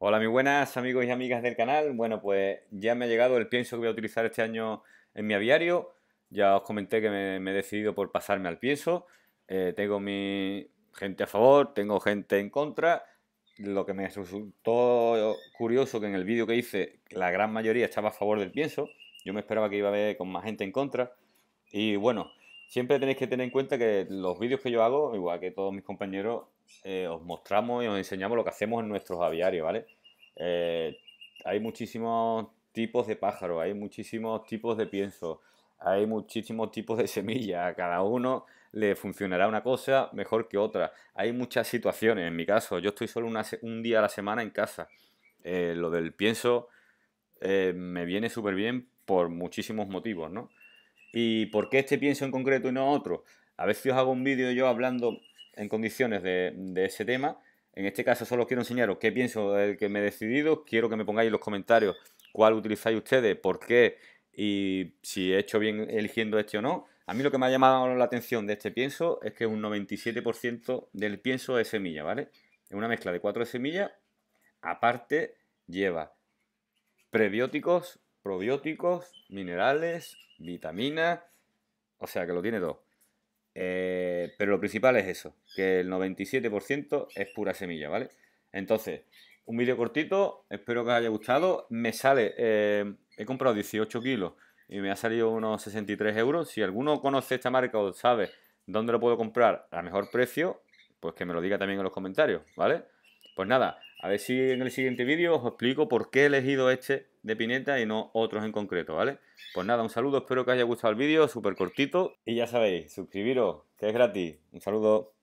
Hola, muy buenas amigos y amigas del canal. Bueno, pues ya me ha llegado el pienso que voy a utilizar este año en mi aviario. Ya os comenté que me, he decidido por pasarme al pienso. Eh, tengo mi gente a favor, tengo gente en contra. Lo que me resultó curioso que en el vídeo que hice la gran mayoría estaba a favor del pienso. Yo me esperaba que iba a haber con más gente en contra. Y bueno, siempre tenéis que tener en cuenta que los vídeos que yo hago, igual que todos mis compañeros, eh, os mostramos y os enseñamos lo que hacemos en nuestros aviarios, ¿vale? Eh, hay muchísimos tipos de pájaros, hay muchísimos tipos de pienso, hay muchísimos tipos de semillas, a cada uno le funcionará una cosa mejor que otra. Hay muchas situaciones, en mi caso, yo estoy solo un día a la semana en casa. Eh, lo del pienso me viene súper bien por muchísimos motivos, ¿no? ¿Y por qué este pienso en concreto y no otro? A ver si os hago un vídeo yo hablando en condiciones de, ese tema. En este caso solo quiero enseñaros qué pienso del que me he decidido. Quiero que me pongáis en los comentarios cuál utilizáis ustedes, por qué y si he hecho bien eligiendo este o no. A mí lo que me ha llamado la atención de este pienso es que es un 97% del pienso de semilla, ¿vale? Es una mezcla de cuatro semillas. Aparte lleva prebióticos, probióticos, minerales, vitaminas, o sea que lo tiene todo. Eh, pero lo principal es eso, que el 97% es pura semilla, ¿vale? Entonces, un vídeo cortito, espero que os haya gustado. Me sale, eh, he comprado 18 kilos y me ha salido unos 63 euros. Si alguno conoce esta marca o sabe dónde lo puedo comprar a mejor precio, pues que me lo diga también en los comentarios, ¿vale? Pues nada, a ver si en el siguiente vídeo os explico por qué he elegido este de Pineta y no otros en concreto, ¿vale? Pues nada, un saludo, espero que os haya gustado el vídeo, súper cortito. Y ya sabéis, suscribiros, que es gratis. Un saludo.